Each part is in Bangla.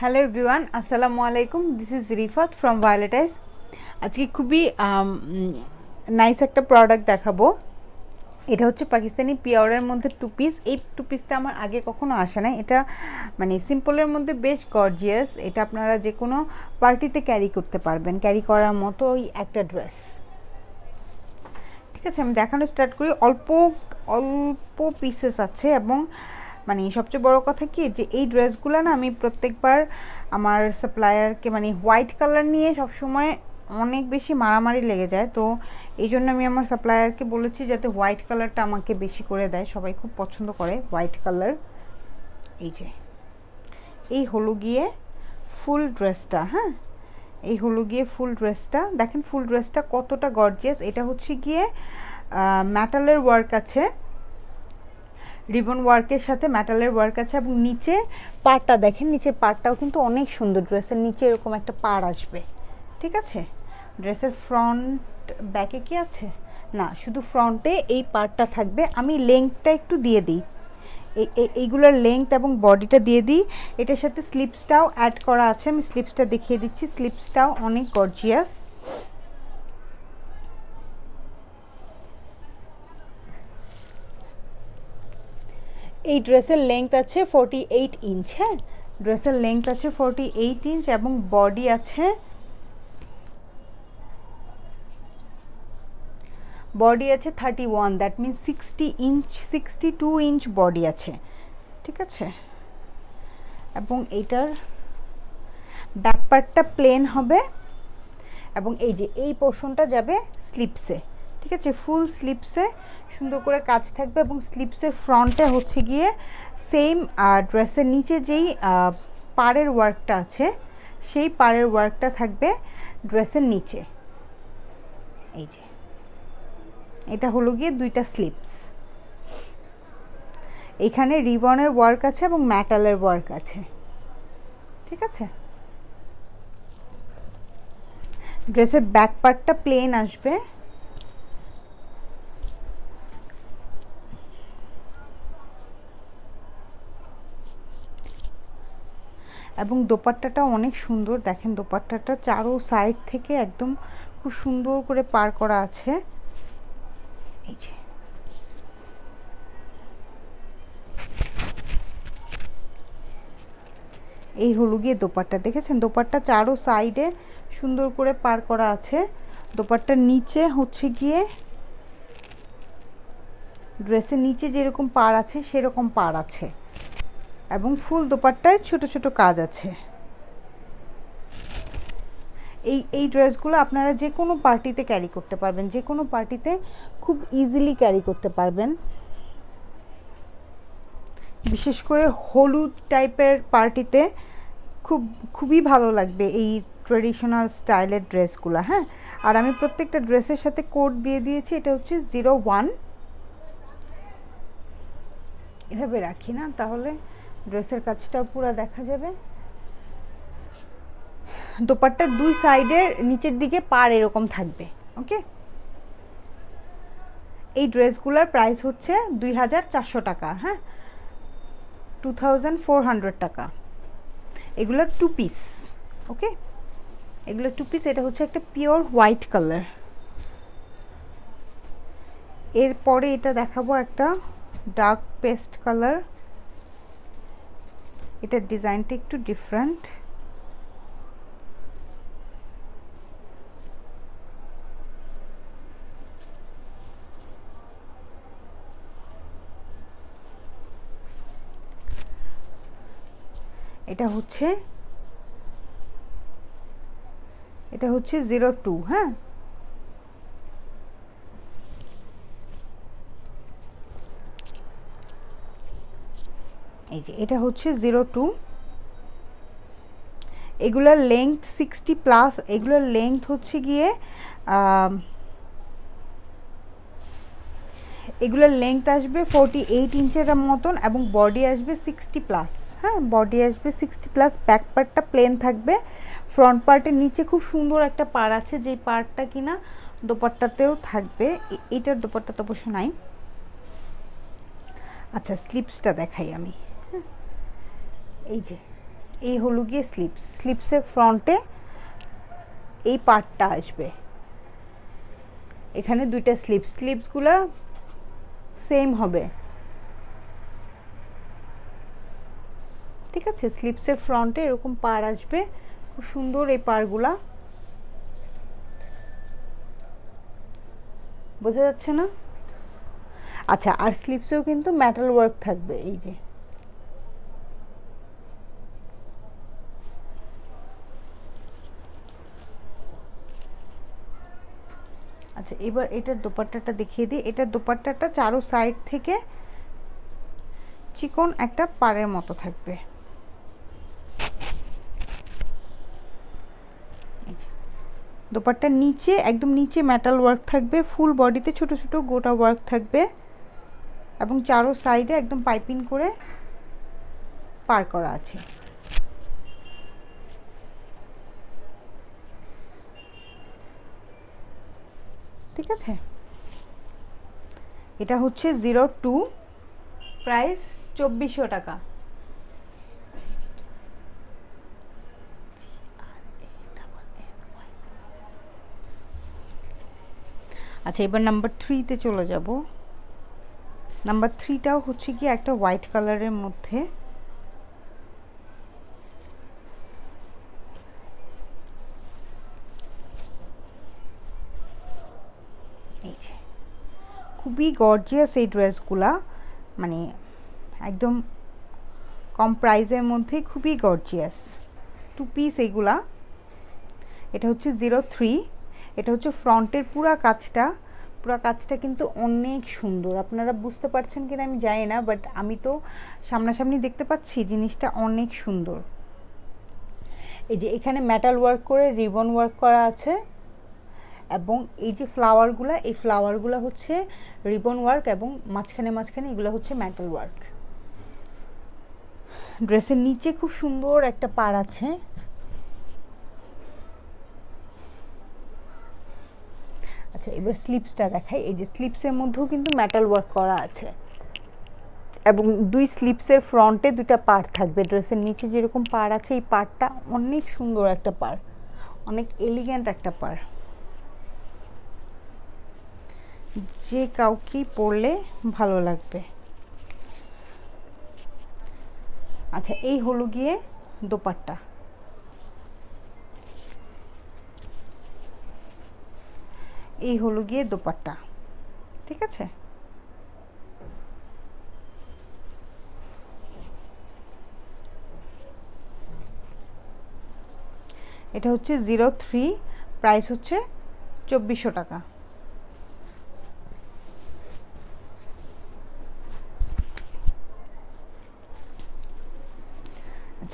হ্যালো এভরিওয়ান আসসালামু আলাইকুম this is Rifat from Violetize আজকে খুবই নাইস একটা প্রোডাক্ট দেখাবো এটা হচ্ছে পাকিস্তানি পিওরের মধ্যে টু পিস এই টু পিসটা আমার আগে কখনো আসে না এটা মানে সিম্পলের মধ্যে বেশ গর্জিয়াস এটা আপনারা যে কোনো পার্টিতে ক্যারি করতে পারবেন ক্যারি করার মতো ওই একটা ড্রেস ঠিক আছে আমি দেখানো স্টার্ট করি অল্প অল্প পিসেস আছে এবং মানে সবচেয়ে বড় কথা কি যে এই ড্রেসগুলো না আমি প্রত্যেকবার আমার সাপ্লায়ারকে মানে হোয়াইট কালার নিয়ে সবসময় অনেক বেশি মারামারি লেগে যায় তো এই জন্য আমি আমার সাপ্লায়ারকে বলেছি যাতে হোয়াইট কালারটা আমাকে বেশি করে দেয় সবাই খুব পছন্দ করে হোয়াইট কালার এই যে এই হলো গিয়ে ফুল ড্রেসটা হ্যাঁ এই হলো গিয়ে ফুল ড্রেসটা দেখেন ফুল ড্রেসটা কতটা গর্জিয়াস এটা হচ্ছে গিয়ে মেটালের ওয়ার্ক আছে রিবন ওয়ার্কের সাথে মেটালের ওয়ার্ক আছে এবং নিচে পাড়টা দেখেন নিচে পাড়টাও কিন্তু অনেক সুন্দর ড্রেসের নিচে এরকম একটা পাড় আসবে ঠিক আছে ড্রেসের ফ্রন্ট ব্যাকে কি আছে না শুধু ফ্রন্টে এই পার্টটা থাকবে আমি লেংথটা একটু দিয়ে দিই এইগুলোর লেংথ এবং বডিটা দিয়ে দিই এটার সাথে স্লিপসটাও অ্যাড করা আছে আমি স্লিপসটা দেখিয়ে দিচ্ছি স্লিপসটাও অনেক গর্জিয়াস এই ড্রেসের লেংথ আছে ফোরটি এইট ইঞ্চ হ্যাঁ ড্রেসের লেংথ আছে ফোরটি এইট ইঞ্চ এবং বডি আছে বডি আছে thirty one that means sixty inch sixty two inch body আছে ঠিক আছে এবং এইটার ব্যাক পার্টটা প্লেন হবে এবং এই যে এই পোর্শনটা যাবে স্লিপসে ঠিক আছে ফুল স্লিপসে সুন্দর করে কাজ থাকবে এবং স্লিপসের ফ্রন্টে হচ্ছে গিয়ে সেম ড্রেসের নিচে যেই পাড়ের ওয়ার্কটা আছে সেই পাড়ের ওয়ার্কটা থাকবে ড্রেসের নিচে এই যে এটা হলো গিয়ে দুইটা স্লিপস এখানে রিবনের ওয়ার্ক আছে এবং ম্যাটালের ওয়ার্ক আছে ঠিক আছে ড্রেসের ব্যাক পার্টটা প্লেন আসবে এবং দোপাট্টাটা অনেক সুন্দর দেখেন দোপাট্টাটা চারো সাইড থেকে একদম খুব সুন্দর করে পার করা আছে এই যে এই হলো গিয়ে দোপাট্টা দেখেছেন দোপাট্টা চারো সাইডে সুন্দর করে পার করা আছে দোপাট্টার নিচে হচ্ছে গিয়ে ড্রেসের নিচে যেরকম পার আছে সেরকম পার আছে এবং ফুল দোপাট্টায় ছোট ছোট কাজ আছে এই এই ড্রেসগুলো আপনারা যে কোনো পার্টিতে ক্যারি করতে পারবেন যে কোনো পার্টিতে খুব ইজিলি ক্যারি করতে পারবেন বিশেষ করে হলুদ টাইপের পার্টিতে খুব খুবই ভালো লাগবে এই ট্রেডিশনাল স্টাইলের ড্রেসগুলো হ্যাঁ আর আমি প্রত্যেকটা ড্রেসের সাথে কোড দিয়ে দিয়েছি এটা হচ্ছে জিরো ওয়ান এভাবে রাখি না তাহলে ড্রেসের কাজটাও পুরো দেখা যাবে দোপাট্টার দুই সাইডের নিচের দিকে পার এরকম থাকবে ওকে এই ড্রেসগুলোর প্রাইস হচ্ছে দুই টাকা হ্যাঁ টু টাকা এগুলো টু পিস ওকে এগুলো টু পিস এটা হচ্ছে একটা পিওর হোয়াইট কালার এরপরে এটা দেখাবো একটা ডার্ক পেস্ট কালার এটার ডিজাইনটা একটু ডিফারেন্ট এটা হচ্ছে এটা হচ্ছে জিরো টু হ্যাঁ এই যে এটা হচ্ছে জিরো টু এগুলোর লেংথ সিক্সটি প্লাস এগুলোর লেংথ হচ্ছে গিয়ে এগুলোর লেংথ আসবে ফোরটি এইট ইঞ্চের মতন এবং বডি আসবে সিক্সটি প্লাস হ্যাঁ বডি আসবে সিক্সটি প্লাস ব্যাক পার্টটা প্লেন থাকবে ফ্রন্ট পার্টের নিচে খুব সুন্দর একটা পার আছে যেই পার্টটা কিনা দোপারটাতেও থাকবে এটার দোপারটা তো অবশ্য নাই আচ্ছা স্লিপসটা দেখাই আমি এই যে এই হলো গিয়ে স্লিপস স্লিপসের ফ্রন্টে এই পার্টটা আসবে এখানে দুইটা স্লিপস স্লিপসগুলো সেম হবে ঠিক আছে স্লিপসের ফ্রন্টে এরকম পার আসবে খুব সুন্দর এই পারগুলা বোঝা যাচ্ছে না আচ্ছা আর স্লিপসেও কিন্তু মেটাল ওয়ার্ক থাকবে এই যে এবার এটার দোপাট্টাটা দেখিয়ে দিই এটার দোপাট্টাটা চারো সাইড থেকে চিকন একটা পাড়ের মতো থাকবে দোপাট্টার নিচে একদম নিচে মেটাল ওয়ার্ক থাকবে ফুল বডিতে ছোট ছোট গোটা ওয়ার্ক থাকবে এবং চারো সাইডে একদম পাইপিং করে পার করা আছে ঠিক আছে এটা হচ্ছে জিরো টু প্রাইস চব্বিশশো টাকা আচ্ছা এবার নাম্বার থ্রিতে চলে যাব নাম্বার থ্রিটাও হচ্ছে কি একটা হোয়াইট কালারের মধ্যে খুবই গর্জিয়াস এই ড্রেসগুলা মানে একদম কম প্রাইজের মধ্যে খুবই গর্জিয়াস টু পিস এইগুলা এটা হচ্ছে জিরো থ্রি এটা হচ্ছে ফ্রন্টের পুরা কাজটা পুরা কাজটা কিন্তু অনেক সুন্দর আপনারা বুঝতে পারছেন কিনা আমি জানি না বাট আমি তো সামনাসামনি দেখতে পাচ্ছি জিনিসটা অনেক সুন্দর এই যে এখানে মেটাল ওয়ার্ক করে রিবন ওয়ার্ক করা আছে এবং এই যে ফ্লাওয়ারগুলো এই ফ্লাওয়ারগুলো হচ্ছে রিবন ওয়ার্ক এবং মাঝখানে মাঝখানে এগুলো হচ্ছে মেটাল ওয়ার্ক ড্রেসের নিচে খুব সুন্দর একটা পার আছে আচ্ছা এবার স্লিপসটা দেখাই এই যে স্লিপসের মধ্যেও কিন্তু মেটাল ওয়ার্ক করা আছে এবং দুই স্লিপসের ফ্রন্টে দুইটা পার থাকবে ড্রেসের নিচে যেরকম পার আছে এই পারটা অনেক সুন্দর একটা পার অনেক এলিগ্যান্ট একটা পার যে কাউকে পরলে ভালো লাগবে আচ্ছা এই হলো গিয়ে দোপাট্টা এই হলো গিয়ে দোপাট্টা ঠিক আছে এটা হচ্ছে জিরো থ্রি প্রাইস হচ্ছে চব্বিশশো টাকা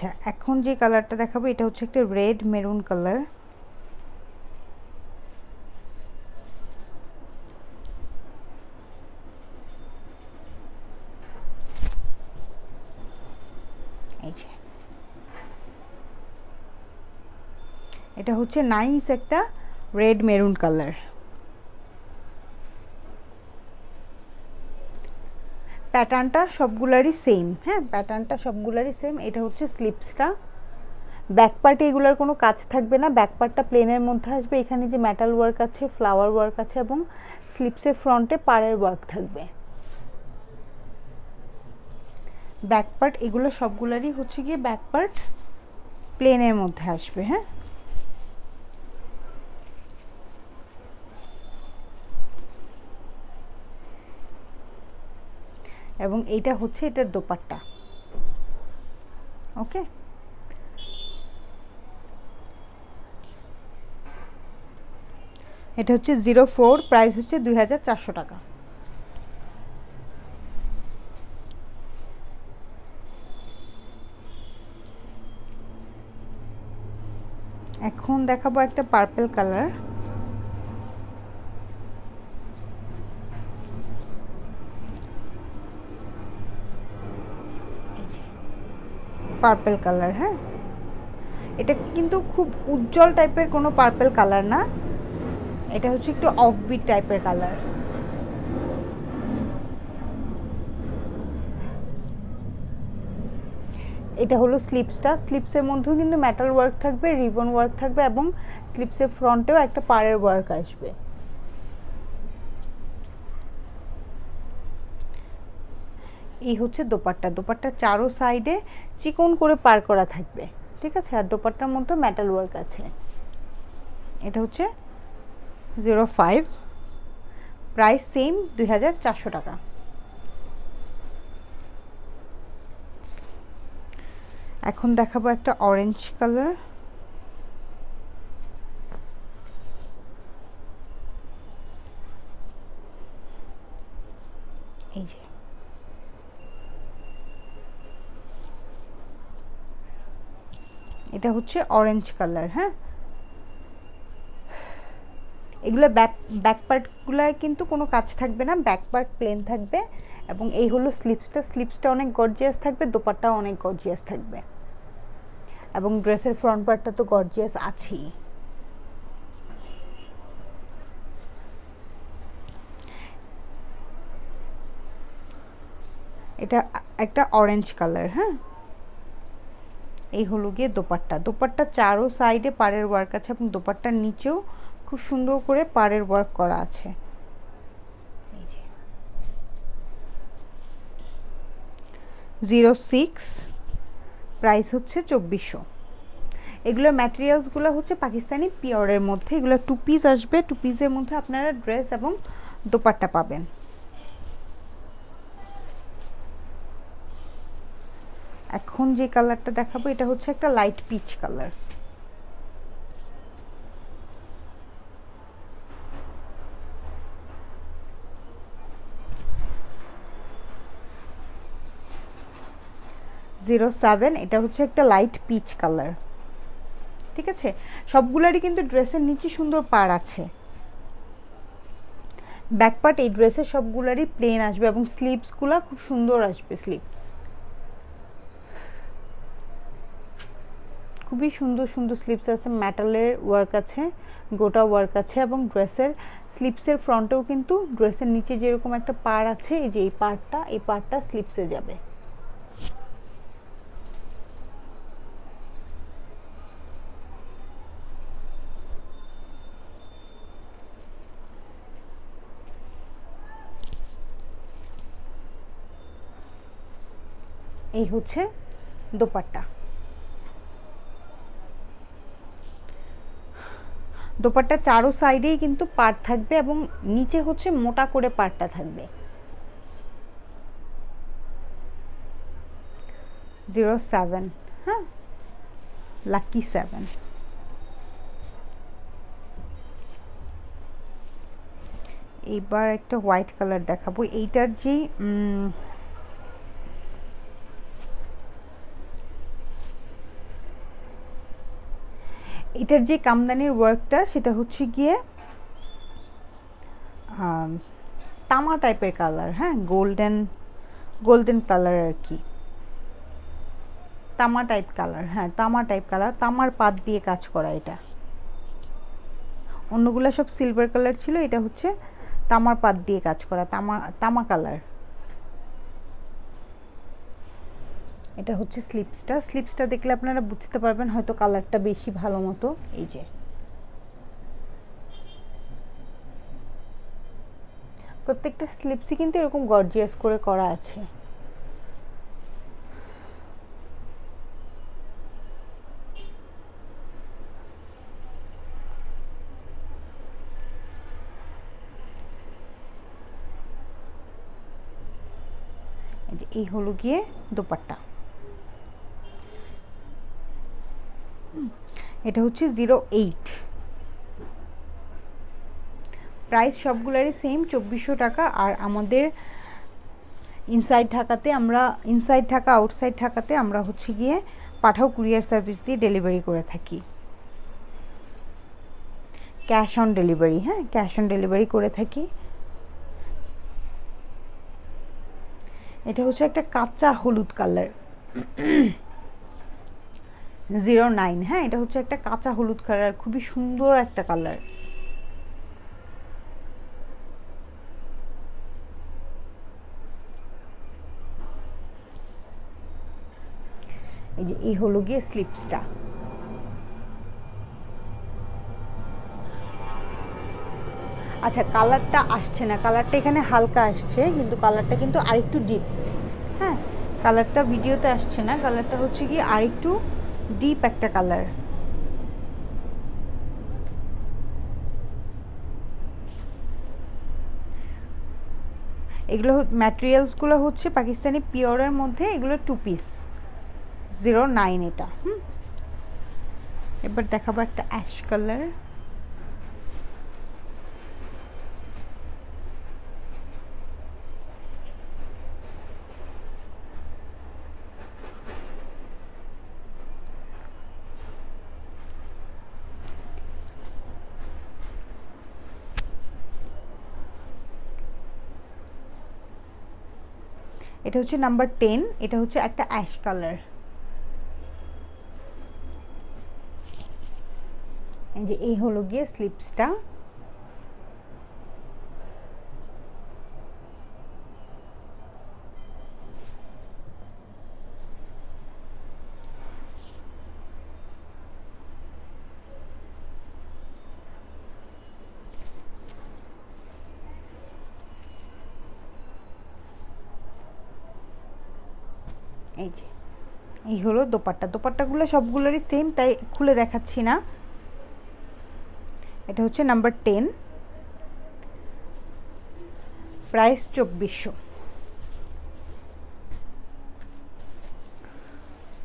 আচ্ছা এখন যে কালারটা দেখাবো এটা হচ্ছে একটা রেড মেরুন কালার এই যে এটা হচ্ছে নাইস একটা রেড মেরুন কালার প্যাটার্নটা সবগুলারই সেম হ্যাঁ প্যাটার্নটা সবগুলারই সেম এটা হচ্ছে স্লিপসটা ব্যাক পার্টে এগুলোর কোনো কাজ থাকবে না ব্যাক পার্টটা প্লেনের মধ্যে আসবে এখানে যে মেটাল ওয়ার্ক আছে ফ্লাওয়ার ওয়ার্ক আছে এবং স্লিপসের ফ্রন্টে পাড়ের ওয়ার্ক থাকবে ব্যাক পার্ট এগুলো সবগুলারই হচ্ছে গিয়ে ব্যাক পার্ট প্লেনের মধ্যে আসবে হ্যাঁ এবং এইটা হচ্ছে এটার দোপাট্টা ওকে এটা হচ্ছে জিরো ফোর প্রাইস হচ্ছে দুই টাকা এখন দেখাবো একটা পার্পেল কালার পার্পেল কালার হ্যাঁ এটা কিন্তু খুব উজ্জ্বল টাইপের কোনো পার্পেল কালার না এটা হচ্ছে একটু অফবিট টাইপের কালার এটা হলো স্লিপসটা স্লিপসের মধ্যেও কিন্তু মেটাল ওয়ার্ক থাকবে রিবন ওয়ার্ক থাকবে এবং স্লিপসের ফ্রন্টেও একটা পাড়ের ওয়ার্ক আসবে এই হচ্ছে দোপাট্টা দোপাট্টা চারো সাইডে চিকন করে পার করা থাকবে ঠিক আছে আর দোপাট্টার মধ্যে মেটাল ওয়ার্ক আছে এটা হচ্ছে জিরো ফাইভ প্রাইস সেম দুই টাকা এখন দেখাবো একটা অরেঞ্জ কালার এই যে এটা হচ্ছে অরেঞ্জ কালার হ্যাঁ এগুলো ব্যাক ব্যাকপার্টগুলোয় কিন্তু কোনো কাজ থাকবে না ব্যাকপার্ট প্লেন থাকবে এবং এই হলো স্লিপসটা স্লিপসটা অনেক গর্জিয়াস থাকবে দোপারটাও অনেক গর্জিয়াস থাকবে এবং ড্রেসের ফ্রন্ট পার্টটা তো গর্জিয়াস আছেই এটা একটা অরেঞ্জ কালার হ্যাঁ এই হলো গিয়ে দোপাট্টা দোপাট্টা চারো সাইডে পাড়ের ওয়ার্ক আছে এবং দোপাট্টার নিচেও খুব সুন্দর করে পাড়ের ওয়ার্ক করা আছে জিরো সিক্স প্রাইস হচ্ছে চব্বিশশো এগুলোর ম্যাটেরিয়ালসগুলো হচ্ছে পাকিস্তানি পিওরের মধ্যে এগুলো টু পিস আসবে টু পিসের মধ্যে আপনারা ড্রেস এবং দোপাট্টা পাবেন এখন যে কালারটা দেখাবো এটা হচ্ছে একটা light peach colour zero seven এটা হচ্ছে একটা লাইট পিচ কালার ঠিক আছে সবগুলারই কিন্তু ড্রেসের নিচে সুন্দর পার আছে ব্যাক পার্ট এই ড্রেসের সবগুলারই প্লেন আসবে এবং স্লিপসগুলো খুব সুন্দর আসবে স্লিপস খুবই সুন্দর সুন্দর স্লিপস আছে ম্যাটালের ওয়ার্ক আছে গোটা ওয়ার্ক আছে এবং ড্রেসের স্লিপসের ফ্রন্টেও কিন্তু ড্রেসের নিচে যেরকম একটা পার আছে এই যে এই পারটা এই পারটা স্লিপসে যাবে এই হচ্ছে দোপাট্টা দোপাট্টা চারো সাইডেই কিন্তু পাট থাকবে এবং নিচে হচ্ছে মোটা করে পাটটা থাকবে জিরো সেভেন হ্যাঁ লাকি সেভেন এইবার একটা হোয়াইট কালার দেখাবো এইটার যে এটার যে কামদানির ওয়ার্কটা সেটা হচ্ছে গিয়ে তামা টাইপের কালার হ্যাঁ গোল্ডেন গোল্ডেন কালার আর কি তামা টাইপ কালার হ্যাঁ তামা টাইপ কালার তামার পাত দিয়ে কাজ করা এটা অন্যগুলো সব সিলভার কালার ছিল এটা হচ্ছে তামার পাত দিয়ে কাজ করা তামা তামা কালার এটা হচ্ছে স্লিপসটা স্লিপসটা দেখলে আপনারা বুঝতে পারবেন হয়তো কালারটা বেশি ভালো মতো এই যে প্রত্যেকটা স্লিপসই কিন্তু এরকম গর্জিয়াস করে করা আছে এই হলো গিয়ে দোপাট্টা এটা হচ্ছে জিরো এইট প্রাইস সবগুলারই সেম চব্বিশশো টাকা আর আমাদের ইনসাইড ঢাকাতে আমরা ইনসাইড ঢাকা আউটসাইড ঢাকাতে আমরা হচ্ছে গিয়ে পাঠাও কুরিয়ার সার্ভিস দিয়ে ডেলিভারি করে থাকি ক্যাশ অন ডেলিভারি হ্যাঁ ক্যাশ অন ডেলিভারি করে থাকি এটা হচ্ছে একটা কাঁচা হলুদ কালার জিরো নাইন হ্যাঁ এটা হচ্ছে একটা কাঁচা হলুদ কালার খুবই সুন্দর একটা কালার এই যে এই হলো গিয়ে স্লিপসটা আচ্ছা কালারটা আসছে না কালারটা এখানে হালকা আসছে কিন্তু কালারটা কিন্তু আরেকটু ডিপ হ্যাঁ কালারটা ভিডিওতে আসছে না কালারটা হচ্ছে কি আরেকটু ডিপ একটা কালার এগুলো ম্যাটেরিয়ালসগুলো হচ্ছে পাকিস্তানি পিওরের মধ্যে এগুলো টু পিস জিরো নাইন এটা হুম এবার দেখাবো একটা অ্যাশ কালার এটা হচ্ছে নাম্বার টেন এটা হচ্ছে একটা অ্যাশ কালার এই যে এই হলো গিয়ে স্লিপসটা এই যে এই হলো দোপাট্টা দোপাট্টাগুলো সবগুলোরই সেম তাই খুলে দেখাচ্ছি না এটা হচ্ছে নাম্বার টেন প্রাইস চব্বিশশো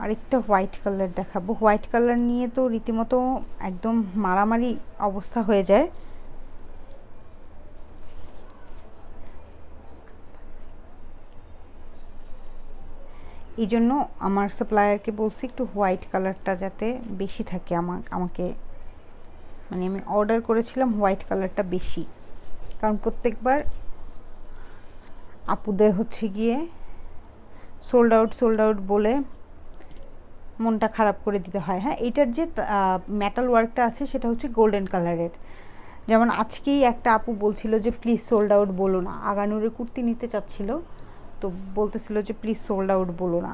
আরেকটা হোয়াইট কালার দেখাবো হোয়াইট কালার নিয়ে তো রীতিমতো একদম মারামারি অবস্থা হয়ে যায় এই জন্য আমার সাপ্লায়ারকে বলছি একটু হোয়াইট কালারটা যাতে বেশি থাকে আমার আমাকে মানে আমি অর্ডার করেছিলাম হোয়াইট কালারটা বেশি কারণ প্রত্যেকবার আপুদের হচ্ছে গিয়ে সোল্ড আউট সোল্ড আউট বলে মনটা খারাপ করে দিতে হয় হ্যাঁ এইটার যে মেটাল ওয়ার্কটা আছে সেটা হচ্ছে গোল্ডেন কালারের যেমন আজকেই একটা আপু বলছিল যে প্লিজ সোল্ড আউট বলো না আগানুরে কুর্তি নিতে চাচ্ছিলো তো বলতেছিল যে প্লিজ সোল্ড আউট বলো না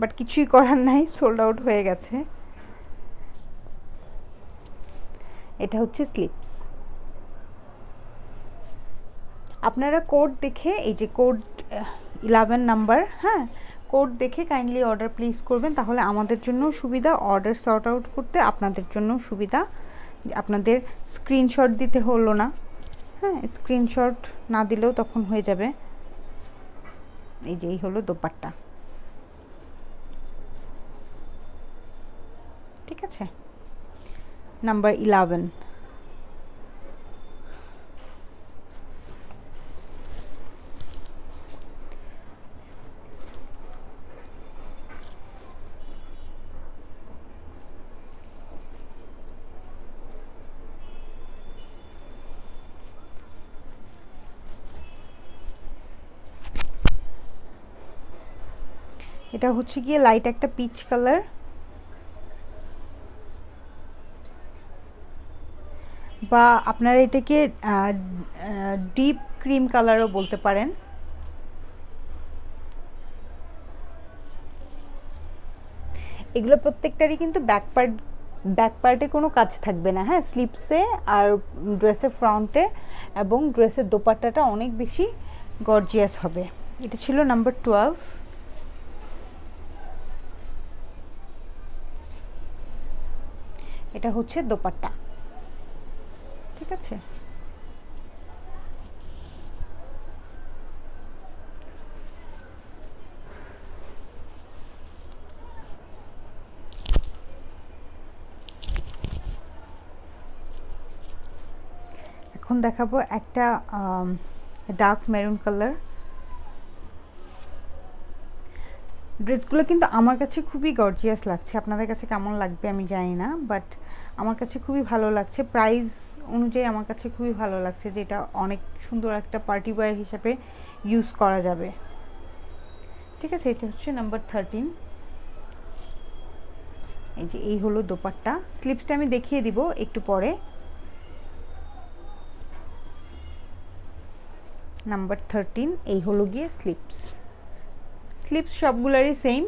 বাট কিছুই করার নাই সোল্ড আউট হয়ে গেছে এটা হচ্ছে স্লিপস আপনারা কোড দেখে এই যে কোড ইলেভেন নাম্বার হ্যাঁ কোড দেখে কাইন্ডলি অর্ডার প্লেস করবেন তাহলে আমাদের জন্য সুবিধা অর্ডার সর্ট আউট করতে আপনাদের জন্য সুবিধা আপনাদের স্ক্রিনশট দিতে হলো না হ্যাঁ স্ক্রিনশট না দিলেও তখন হয়ে যাবে এই যেই হলো দোপাট্টা ঠিক আছে নাম্বার ইলেভেন এটা হচ্ছে গিয়ে লাইট একটা পিচ কালার বা আপনারা এটাকে ডিপ ক্রিম কালারও বলতে পারেন এগুলো প্রত্যেকটারই কিন্তু ব্যাক পার্ট ব্যাক পার্টে কোনো কাজ থাকবে না হ্যাঁ স্লিপসে আর ড্রেসের ফ্রন্টে এবং ড্রেসের দোপাট্টাটা অনেক বেশি গর্জিয়াস হবে এটা ছিল নাম্বার টুয়েলভ এটা হচ্ছে দোপাট্টা ঠিক আছে এখন দেখাবো একটা ডার্ক মেরুন কালার ড্রেসগুলো কিন্তু আমার কাছে খুবই গর্জিয়াস লাগছে আপনাদের কাছে কেমন লাগবে আমি জানি না বাট আমার কাছে খুবই ভালো লাগছে প্রাইস অনুযায়ী আমার কাছে খুবই ভালো লাগছে যে এটা অনেক সুন্দর একটা পার্টি বয়ার হিসাবে ইউজ করা যাবে ঠিক আছে এটা হচ্ছে নাম্বার থার্টিন এই যে এই হলো দোপারটা স্লিপসটা আমি দেখিয়ে দিব একটু পরে নাম্বার থার্টিন এই হলো গিয়ে স্লিপস স্লিপস সবগুলারই সেম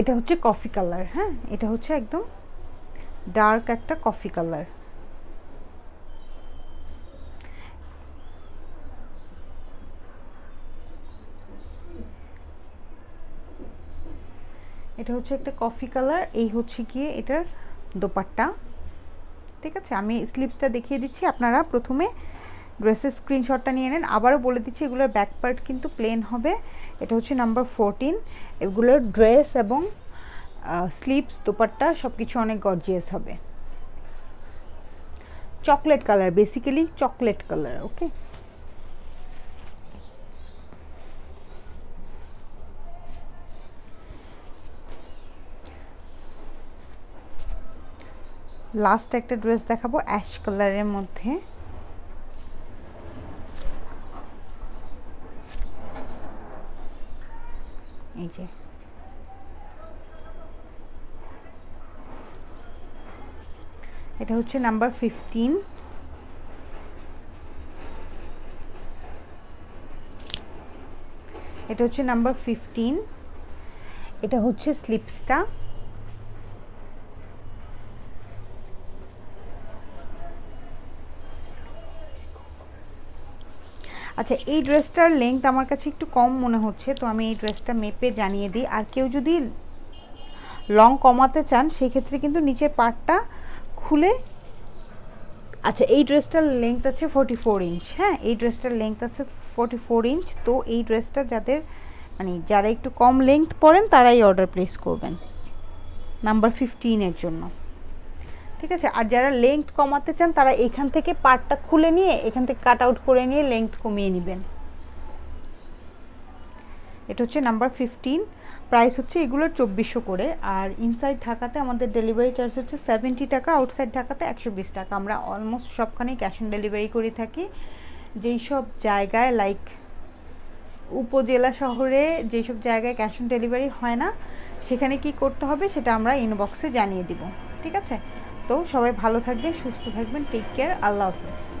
এটা হচ্ছে কফি কালার হ্যাঁ এটা হচ্ছে একদম ডার্ক একটা কফি কালার এটা হচ্ছে একটা কফি কালার এই হচ্ছে গিয়ে এটার দোপাট্টা ঠিক আছে আমি স্লিপসটা দেখিয়ে দিচ্ছি আপনারা প্রথমে ড্রেসের স্ক্রিনশটটা নিয়ে নেন আবারও বলে দিচ্ছি এগুলোর ব্যাক পার্ট কিন্তু প্লেন হবে এটা হচ্ছে নাম্বার ফোরটিন এগুলোর ড্রেস এবং স্লিপস দোপাট্টা সব কিছু অনেক গর্জিয়াস হবে chocolate colour basically chocolate colour okay last একটা ড্রেস দেখাবো অ্যাশ কালারের মধ্যে এই যে এটা হচ্ছে নাম্বার ফিফটিন এটা হচ্ছে নাম্বার ফিফটিন এটা হচ্ছে স্লিপসটা আচ্ছা এই ড্রেসটার লেন্থ আমার কাছে একটু কম মনে হচ্ছে তো আমি এই ড্রেসটা মেপে জানিয়ে দিই আর কেউ যদি লং কমাতে চান সেক্ষেত্রে কিন্তু নিচের পাটটা খুলে আচ্ছা এই ড্রেসটার লেন্থ আছে ফোর্টি ফোর ইঞ্চ হ্যাঁ এই ড্রেসটার লেন্থ আছে ফোর্টি ফোর ইঞ্চ তো এই ড্রেসটা যাদের মানে যারা একটু কম লেন্থ পরেন তারাই অর্ডার প্লেস করবেন নাম্বার ফিফটিনের জন্য ঠিক আছে আর যারা লেংথ কমাতে চান তারা এখান থেকে পার্টটা খুলে নিয়ে এখান থেকে কাট আউট করে নিয়ে লেংথ কমিয়ে নেবেন এটা হচ্ছে নাম্বার ফিফটিন প্রাইস হচ্ছে এগুলোর চব্বিশশো করে আর ইনসাইড ঢাকাতে আমাদের ডেলিভারি চার্জ হচ্ছে সেভেন্টি টাকা আউটসাইড ঢাকাতে একশো বিশ টাকা আমরা অলমোস্ট সবখানেই ক্যাশ অন ডেলিভারি করে থাকি যেই সব জায়গায় লাইক উপজেলা শহরে যেই সব জায়গায় ক্যাশ অন ডেলিভারি হয় না সেখানে কি করতে হবে সেটা আমরা ইনবক্সে জানিয়ে দিব ঠিক আছে তো সবাই ভালো থাকবেন সুস্থ থাকবেন টেক কেয়ার আল্লাহ হাফিজ